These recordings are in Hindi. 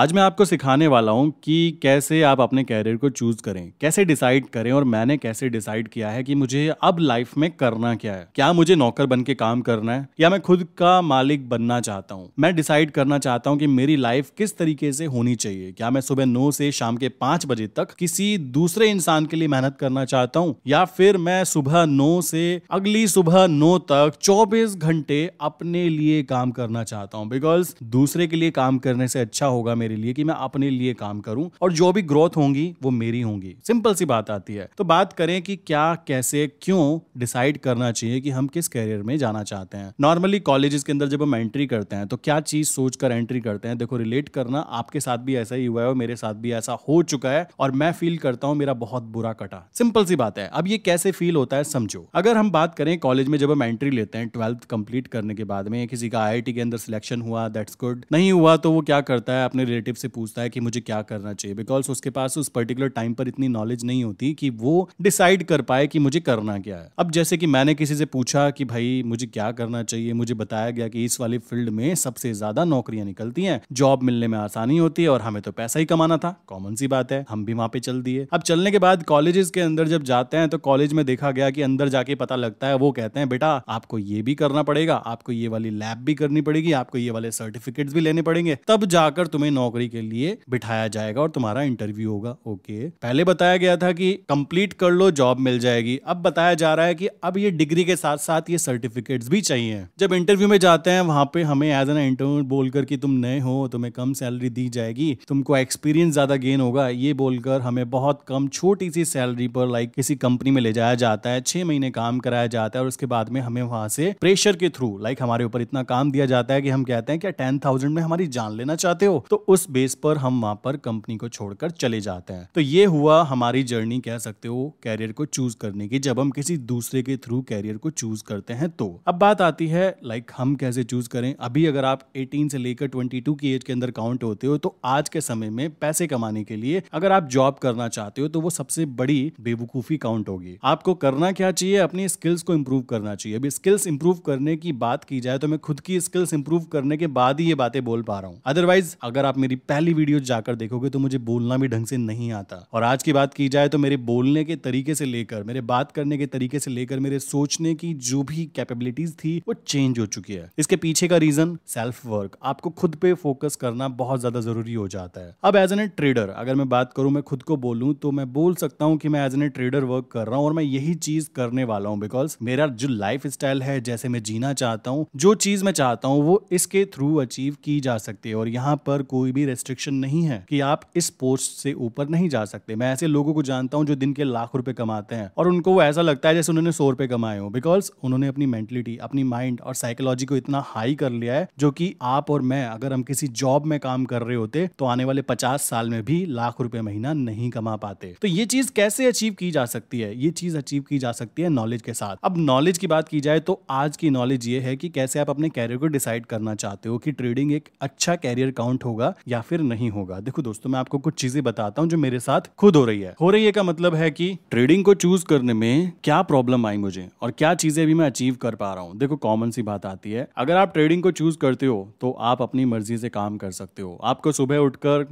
आज मैं आपको सिखाने वाला हूँ कि कैसे आप अपने कैरियर को चूज़ करें कैसे डिसाइड करें और मैंने कैसे डिसाइड किया है कि मुझे अब लाइफ में करना क्या है क्या मुझे नौकर बन के काम करना है या मैं खुद का मालिक बनना चाहता हूँ मैं डिसाइड करना चाहता हूँ कि मेरी लाइफ किस तरीके से होनी चाहिए क्या मैं सुबह नौ से शाम के पांच बजे तक किसी दूसरे इंसान के लिए मेहनत करना चाहता हूँ या फिर मैं सुबह नौ से अगली सुबह नौ तक चौबीस घंटे अपने लिए काम करना चाहता हूँ बिकॉज दूसरे के लिए काम करने से अच्छा होगा मेरे लिए कि मैं अपने लिए काम करूं और जो भी ग्रोथ होंगी वो मेरी होंगी सिंपल सी बात आती है तो बात करें कि क्या कैसे क्यों डिसाइड करना चाहिए कि हम किस करियर में जाना चाहते हैं नॉर्मली कॉलेज के अंदर जब हम एंट्री करते हैं तो क्या चीज सोचकर एंट्री करते हैं देखो रिलेट करना आपके साथ भी ऐसा ही हुआ है और मेरे साथ भी ऐसा हो चुका है और मैं फील करता हूँ मेरा बहुत बुरा कटा सिंपल सी बात है अब ये कैसे फील होता है समझो अगर हम बात करें कॉलेज में जब हम एंट्री लेते हैं ट्वेल्थ कंप्लीट करने के बाद में किसी का आई के अंदर सिलेक्शन हुआ दैट्स गुड नहीं हुआ तो वो क्या करता है अपने रिलेटिव से पूछता है कि मुझे क्या करना चाहिए बिकॉज उसके पास उस पर्टिकुलर टाइम पर इतनी नॉलेज नहीं होती कि वो डिसाइड कर पाए कि मुझे करना क्या है अब जैसे कि मैंने किसी से पूछा कि भाई मुझे क्या करना चाहिए मुझे बताया गया कि इस वाले फील्ड में सबसे ज्यादा नौकरियां निकलती हैं जॉब मिलने में आसानी होती है और हमें तो पैसा ही कमाना था कॉमन सी बात है हम भी वहां पे चल दिए अब चलने के बाद कॉलेजेस के अंदर जब जाते हैं तो कॉलेज में देखा गया कि अंदर जाके पता लगता है वो कहते हैं बेटा आपको ये भी करना पड़ेगा आपको ये वाली लैब भी करनी पड़ेगी आपको ये वाले सर्टिफिकेट भी लेने पड़ेंगे तब जाकर तुम्हें नौकरी के लिए बिठाया जाएगा और तुम्हारा इंटरव्यू होगा ओके पहले बताया गया था कि कंप्लीट कर लो जॉब मिल जाएगी अब बताया जा रहा है कि अब ये डिग्री के साथ साथ ये सर्टिफिकेट्स भी चाहिए जब इंटरव्यू में जाते हैं वहां पे हमें एज एन इंटरव्यू बोलकर कि तुम नए हो तुम्हें कम सैलरी दी जाएगी तुमको एक्सपीरियंस ज्यादा गेन होगा ये बोलकर हमें बहुत कम छोटी सी सैलरी पर लाइक किसी कंपनी में ले जाया जाता है छह महीने काम कराया जाता है और उसके बाद में हमें वहां से प्रेशर के थ्रू लाइक हमारे ऊपर इतना काम दिया जाता है कि हम कहते हैं क्या टेन थाउजेंड में हमारी जान लेना चाहते हो तो उस बेस पर हम वहां पर कंपनी को छोड़कर चले जाते हैं तो ये हुआ हमारी जर्नी कह सकते हो कैरियर को चूज करने की जब हम किसी दूसरे के थ्रू कैरियर को चूज करते हैं तो अब बात आती है लाइक हम कैसे चूज करें अभी अगर आप 18 से लेकर 22 की एज के अंदर काउंट होते हो तो आज के समय में पैसे कमाने के लिए अगर आप जॉब करना चाहते हो तो वो सबसे बड़ी बेवकूफी काउंट होगी आपको करना क्या चाहिए अपनी स्किल्स को इम्प्रूव करना चाहिए अभी स्किल्स इंप्रूव करने की बात की जाए तो मैं खुद की स्किल्स इंप्रूव करने के बाद ही ये बातें बोल पा रहा हूँ अदरवाइज अगर आप आप मेरी पहली वीडियो जाकर देखोगे तो मुझे बोलना भी ढंग से नहीं आता और आज की बात की जाए तो मेरे बोलने के तरीके से लेकर मेरे बात करने के तरीके से लेकर मेरे सोचने की जो भी कैपेबिलिटीज थी वो चेंज हो चुकी है इसके पीछे का रीजन सेल्फ वर्क आपको खुद पे फोकस करना बहुत ज्यादा जरूरी हो जाता है अब एज एन ए ट्रेडर अगर मैं बात करूं मैं खुद को बोलूं तो मैं बोल सकता हूं कि मैं as an a trader work कर रहा हूं और मैं यही चीज करने वाला हूं बिकॉज मेरा जो लाइफ स्टाइल है जैसे मैं जीना चाहता हूं जो चीज मैं चाहता हूं वो इसके थ्रू अचीव की जा सकती है और यहां पर कोई कोई भी रेस्ट्रिक्शन नहीं है कि आप इस पोस्ट से ऊपर नहीं जा सकते मैं ऐसे लोगों को जानता हूँ जो दिन के लाख रुपए कमाते हैं और उनको वो ऐसा लगता है जैसे उन्होंने सौ रुपए कमाए हो बिकॉज उन्होंने अपनी मेंटलिटी अपनी माइंड और साइकोलॉजी को इतना हाई कर लिया है जो कि आप और मैं अगर हम किसी जॉब में काम कर रहे होते तो आने वाले पचास साल में भी लाख रुपए महीना नहीं कमा पाते तो ये चीज कैसे अचीव की जा सकती है ये चीज अचीव की जा सकती है नॉलेज के साथ अब नॉलेज की बात की जाए तो आज की नॉलेज ये है कि कैसे आप अपने कैरियर को डिसाइड करना चाहते हो कि ट्रेडिंग एक अच्छा कैरियर काउंट होगा होगा या फिर नहीं होगा देखो दोस्तों मैं आपको कुछ चीजें बताता हूँ जो मेरे साथ खुद हो रही है हो रही है का मतलब है कि ट्रेडिंग को चूज करने में क्या प्रॉब्लम आई मुझे और क्या चीजें भी मैं अचीव कर पा रहा हूँ देखो कॉमन सी बात आती है अगर आप ट्रेडिंग को चूज करते हो तो आप अपनी मर्जी से काम कर सकते हो आपको सुबह उठकर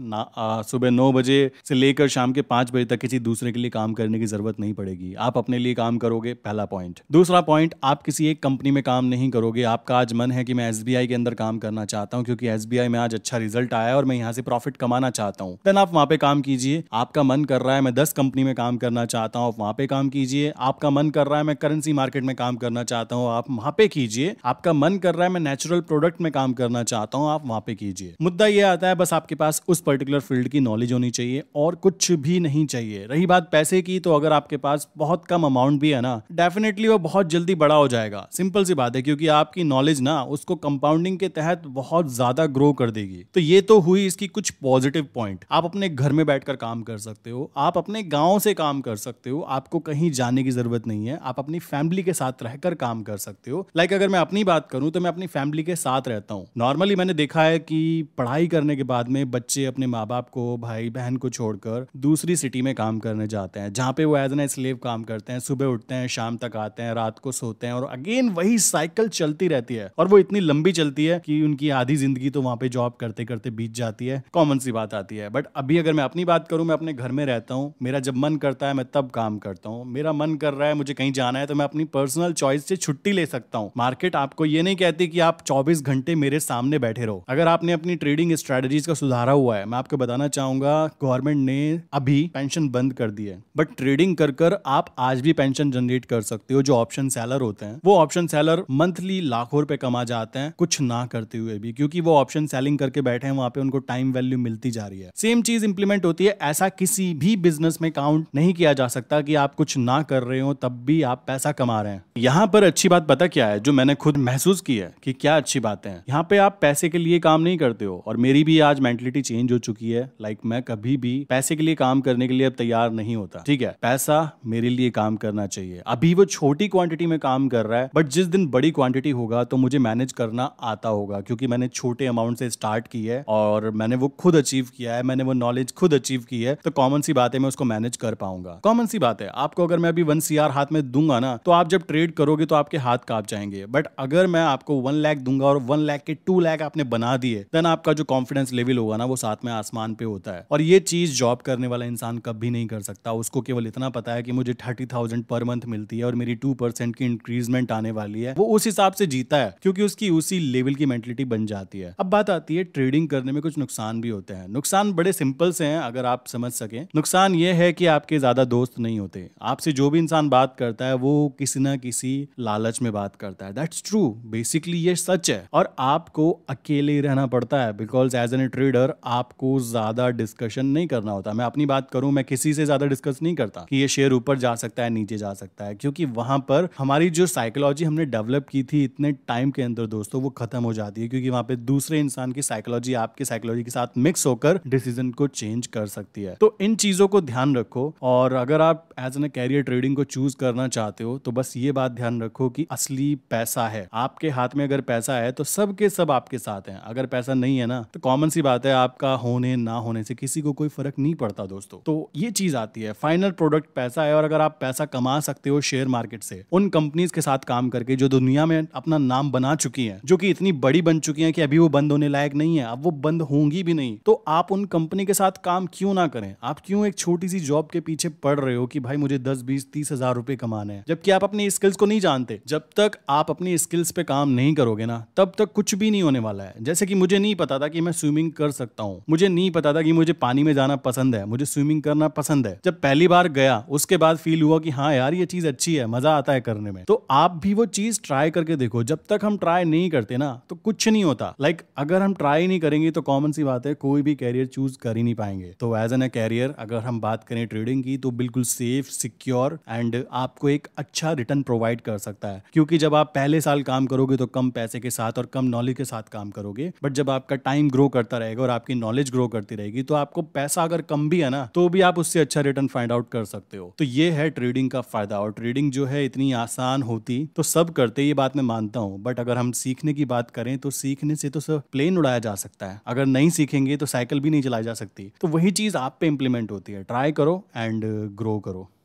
सुबह नौ बजे से लेकर शाम के पांच बजे तक किसी दूसरे के लिए काम करने की जरूरत नहीं पड़ेगी आप अपने लिए काम करोगे पहला पॉइंट दूसरा पॉइंट आप किसी एक कंपनी में काम नहीं करोगे आपका आज मन है कि मैं एस के अंदर काम करना चाहता हूँ क्योंकि एस में आज अच्छा रिजल्ट आया है और मैं यहाँ से प्रॉफिट कमाना चाहता हूँ देन आप वहाँ पे काम कीजिए आपका मन कर रहा है मैं दस कंपनी में काम करना चाहता हूँ आप वहाँ पे काम कीजिए आपका मन कर रहा है मैं करेंसी मार्केट में काम करना चाहता हूँ आप वहाँ पे कीजिए आपका मन कर रहा है मैं नेचुरल प्रोडक्ट में काम करना चाहता हूँ आप वहाँ पे कीजिए मुद्दा ये आता है बस आपके पास उस पर्टिकुलर फील्ड की नॉलेज होनी चाहिए और कुछ भी नहीं चाहिए रही बात पैसे की तो अगर आपके पास बहुत कम अमाउंट भी है ना डेफिनेटली वो बहुत जल्दी बड़ा हो जाएगा सिंपल सी बात है क्योंकि आपकी नॉलेज ना उसको कंपाउंडिंग के तहत बहुत ज्यादा ग्रो कर देगी तो ये तो हुई इसकी कुछ पॉजिटिव पॉइंट आप अपने घर में बैठकर काम कर सकते हो आप अपने गांव से काम कर सकते हो आपको कहीं जाने की जरूरत नहीं है आप अपनी फैमिली के साथ रहकर काम कर सकते हो लाइक अगर मैं अपनी बात करूं तो मैं अपनी फैमिली के साथ रहता हूँ नॉर्मली मैंने देखा है कि पढ़ाई करने के बाद में बच्चे अपने माँ बाप को भाई बहन को छोड़कर दूसरी सिटी में काम करने जाते हैं जहाँ पे वो एज एन स्लेव काम करते हैं सुबह उठते हैं शाम तक आते हैं रात को सोते हैं और अगेन वही साइकिल चलती रहती है और वो इतनी लंबी चलती है कि उनकी आधी जिंदगी तो वहां पे जॉब करते करते बीत बीत जाती है कॉमन सी बात आती है बट अभी अगर मैं अपनी बात करूं मैं अपने घर में रहता हूं मेरा जब मन करता है मैं तब काम करता हूं मेरा मन कर रहा है मुझे कहीं जाना है तो मैं अपनी पर्सनल चॉइस से छुट्टी ले सकता हूँ मार्केट आपको ये नहीं कहती कि आप चौबीस घंटे मेरे सामने बैठे रहो अगर आपने अपनी ट्रेडिंग स्ट्रेटेजीज का सुधारा हुआ है मैं आपको बताना चाहूंगा गवर्नमेंट ने अभी पेंशन बंद कर दी है बट ट्रेडिंग कर कर आप आज भी पेंशन जनरेट कर सकते हो जो ऑप्शन सेलर होते हैं वो ऑप्शन सेलर मंथली लाखों रुपए कमा जाते हैं कुछ ना करते हुए भी क्योंकि वो ऑप्शन सेलिंग करके बैठे हैं वहां वहां पे उनको टाइम वैल्यू मिलती जा रही है सेम चीज इंप्लीमेंट होती है ऐसा किसी भी बिजनेस में काउंट नहीं किया जा सकता कि आप कुछ ना कर रहे हो तब भी आप पैसा कमा रहे हैं यहाँ पर अच्छी बात पता क्या है जो मैंने खुद महसूस की है कि क्या अच्छी बातें हैं यहाँ पे आप पैसे के लिए काम नहीं करते हो और मेरी भी आज मेंटलिटी चेंज हो चुकी है लाइक मैं कभी भी पैसे के लिए काम करने के लिए अब तैयार नहीं होता ठीक है पैसा मेरे लिए काम करना चाहिए अभी वो छोटी क्वांटिटी में काम कर रहा है बट जिस दिन बड़ी क्वांटिटी होगा तो मुझे मैनेज करना आता होगा क्योंकि मैंने छोटे अमाउंट से स्टार्ट की है और और मैंने वो खुद अचीव किया है मैंने वो नॉलेज खुद अचीव की है तो कॉमन सी बात है मैं उसको मैनेज कर पाऊंगा कॉमन सी बात है आपको अगर मैं अभी वन सी हाथ में दूंगा ना तो आप जब ट्रेड करोगे तो आपके हाथ काप जाएंगे बट अगर मैं आपको वन लैख दूंगा और वन लैख के टू लैख आपने बना दिए देन आपका जो कॉन्फिडेंस लेवल होगा ना वो साथ में आसमान पे होता है और ये चीज जॉब करने वाला इंसान कभी नहीं कर सकता उसको केवल इतना पता है कि मुझे थर्टी थाउजेंड पर मंथ मिलती है और मेरी टू परसेंट की इंक्रीजमेंट आने वाली है वो उस हिसाब से जीता है क्योंकि उसकी उसी लेवल की मेंटेलिटी बन जाती है अब बात आती है ट्रेडिंग करने करने में कुछ नुकसान भी होते हैं नुकसान बड़े सिंपल से हैं अगर आप समझ सकें नुकसान ये है कि आपके ज़्यादा दोस्त नहीं होते आपसे जो भी इंसान बात करता है वो किसी ना किसी लालच में बात करता है दैट्स ट्रू बेसिकली ये सच है और आपको अकेले रहना पड़ता है because as an a trader आपको ज़्यादा डिस्कशन नहीं करना होता मैं अपनी बात करूं मैं किसी से ज़्यादा डिस्कस नहीं करता कि ये शेयर ऊपर जा सकता है नीचे जा सकता है क्योंकि वहां पर हमारी जो साइकोलॉजी हमने डेवलप की थी इतने टाइम के अंदर दोस्तों वो खत्म हो जाती है क्योंकि वहां पे दूसरे इंसान की साइकोलॉजी आपके आपकी साइकोलॉजी के साथ मिक्स होकर डिसीजन को चेंज कर सकती है तो इन चीजों को ध्यान रखो और अगर आप as an a career trading को चूज करना चाहते हो तो बस ये बात ध्यान रखो कि असली पैसा है आपके हाथ में अगर पैसा है तो सबके सब आपके साथ हैं अगर पैसा नहीं है ना तो कॉमन सी बात है आपका होने ना होने से किसी को कोई फर्क नहीं पड़ता दोस्तों तो ये चीज आती है फाइनल प्रोडक्ट पैसा है और अगर आप पैसा कमा सकते हो शेयर मार्केट से उन कंपनीज के साथ काम करके जो दुनिया में अपना नाम बना चुकी है जो की इतनी बड़ी बन चुकी है कि अभी वो बंद होने लायक नहीं है अब वो बंद होंगी भी नहीं तो आप उन कंपनी के साथ काम क्यों ना करें आप क्यों एक छोटी सी जॉब के पीछे पड़ रहे हो कि भाई मुझे दस बीस तीस हजार रुपए कमाने हैं जबकि आप अपनी स्किल्स को नहीं जानते जब तक आप अपनी स्किल्स पे काम नहीं करोगे ना तब तक कुछ भी नहीं होने वाला है जैसे कि मुझे नहीं पता था कि मैं स्विमिंग कर सकता हूँ मुझे नहीं पता था कि मुझे पानी में जाना पसंद है मुझे स्विमिंग करना पसंद है जब पहली बार गया उसके बाद फील हुआ कि हाँ यार ये चीज अच्छी है मजा आता है करने में तो आप भी वो चीज ट्राई करके देखो जब तक हम ट्राई नहीं करते ना तो कुछ नहीं होता लाइक अगर हम ट्राई नहीं करेंगे तो तो कॉमन सी बात है कोई भी कैरियर चूज कर ही नहीं पाएंगे तो एज एन ए कैरियर अगर हम बात करें ट्रेडिंग की तो बिल्कुल सेफ सिक्योर एंड आपको एक अच्छा रिटर्न प्रोवाइड कर सकता है क्योंकि जब आप पहले साल काम करोगे तो कम पैसे के साथ और कम नॉलेज के साथ काम करोगे बट जब आपका टाइम ग्रो करता रहेगा और आपकी नॉलेज ग्रो करती रहेगी तो आपको पैसा अगर कम भी है ना तो भी आप उससे अच्छा रिटर्न फाइंड आउट कर सकते हो तो ये है ट्रेडिंग का फायदा और ट्रेडिंग जो है इतनी आसान होती तो सब करते ये बात मैं मानता हूँ बट अगर हम सीखने की बात करें तो सीखने से तो सब प्लेन उड़ाया जा सकता है अगर नहीं सीखेंगे तो साइकिल भी नहीं चलाई जा सकती तो वही चीज़ आप पे इम्प्लीमेंट होती है ट्राई करो एंड ग्रो uh, करो